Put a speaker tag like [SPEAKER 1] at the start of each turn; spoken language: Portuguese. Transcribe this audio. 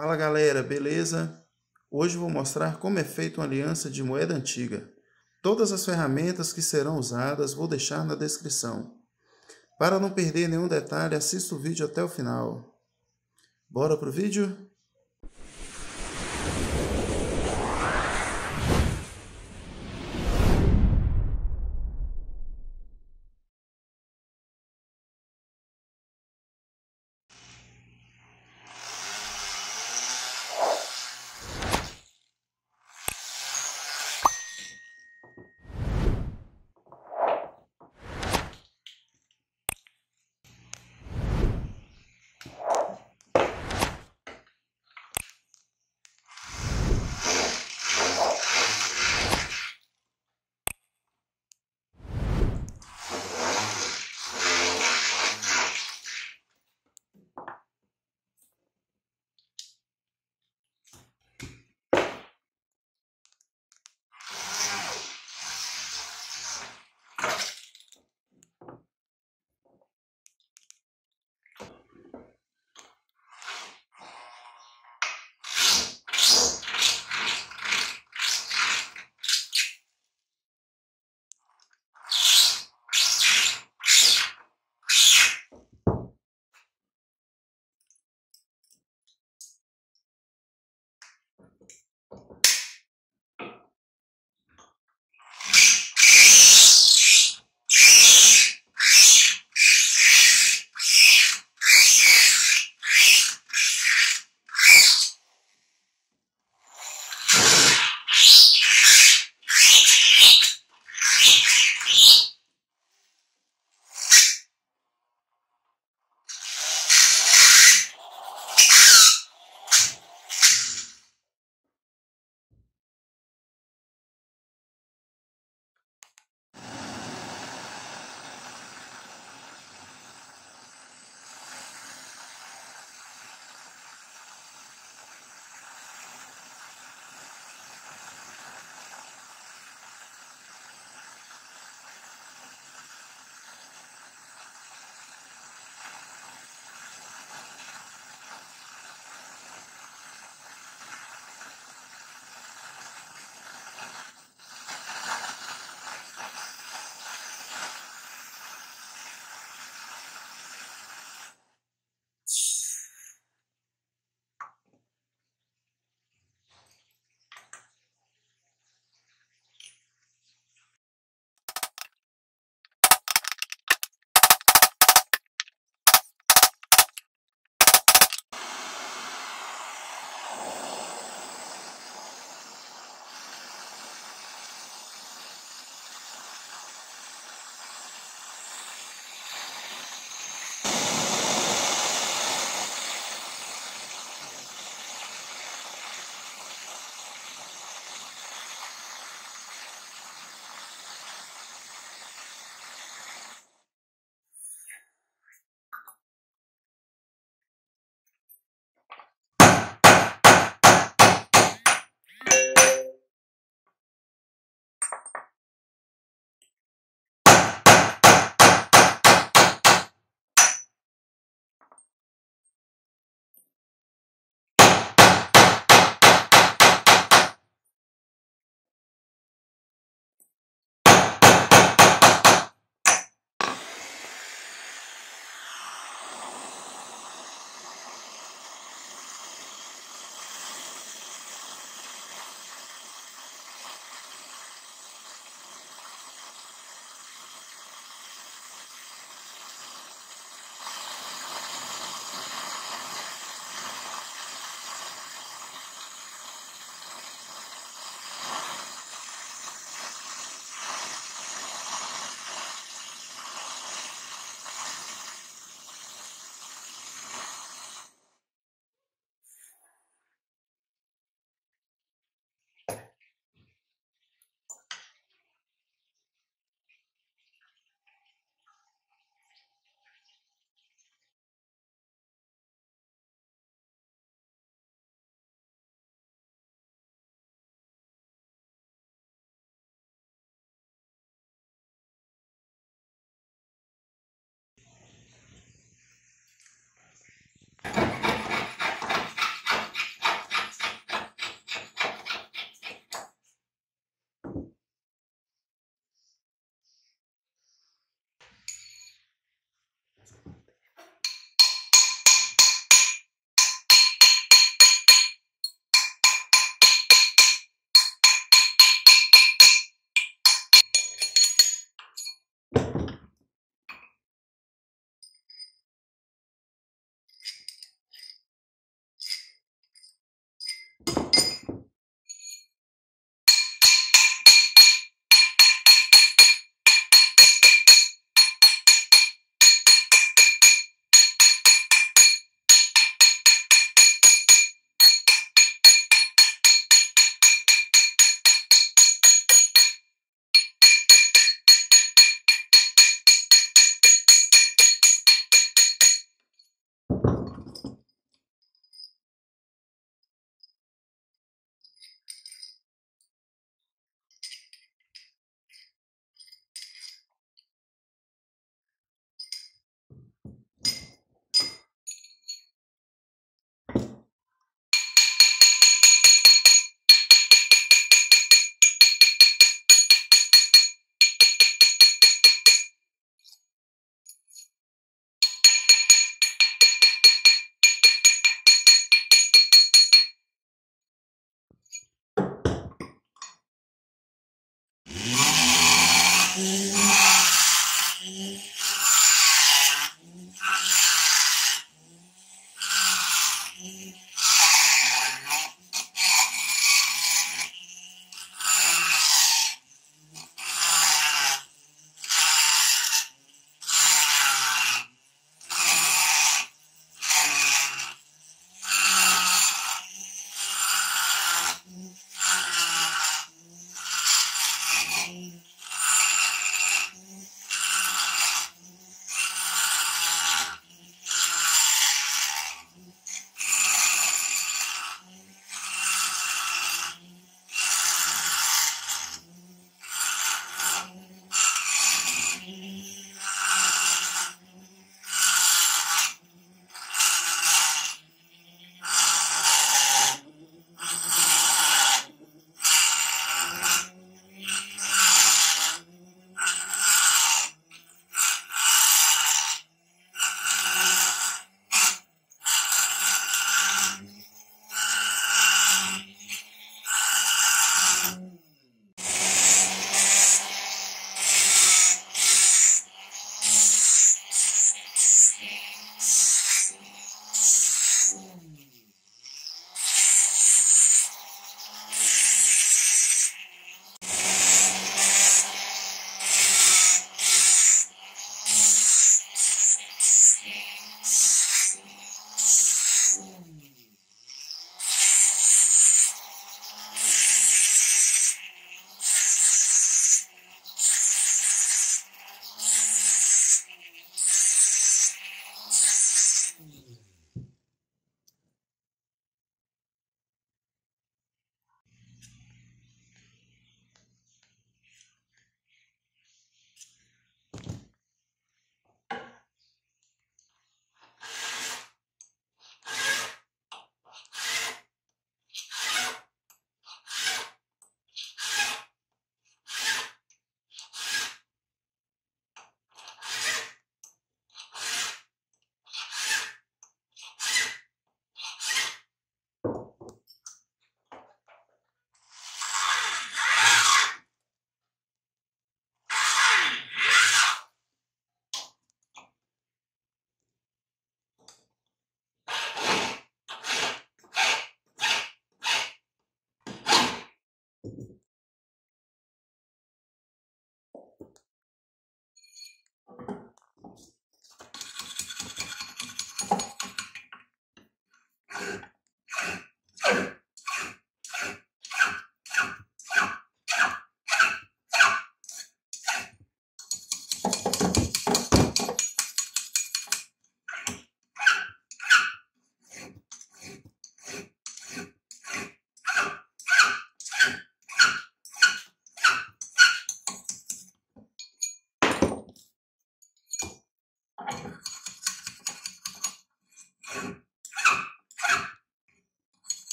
[SPEAKER 1] Fala galera, beleza? Hoje vou mostrar como é feita uma aliança de moeda antiga. Todas as ferramentas que serão usadas vou deixar na descrição. Para não perder nenhum detalhe, assista o vídeo até o final. Bora pro vídeo?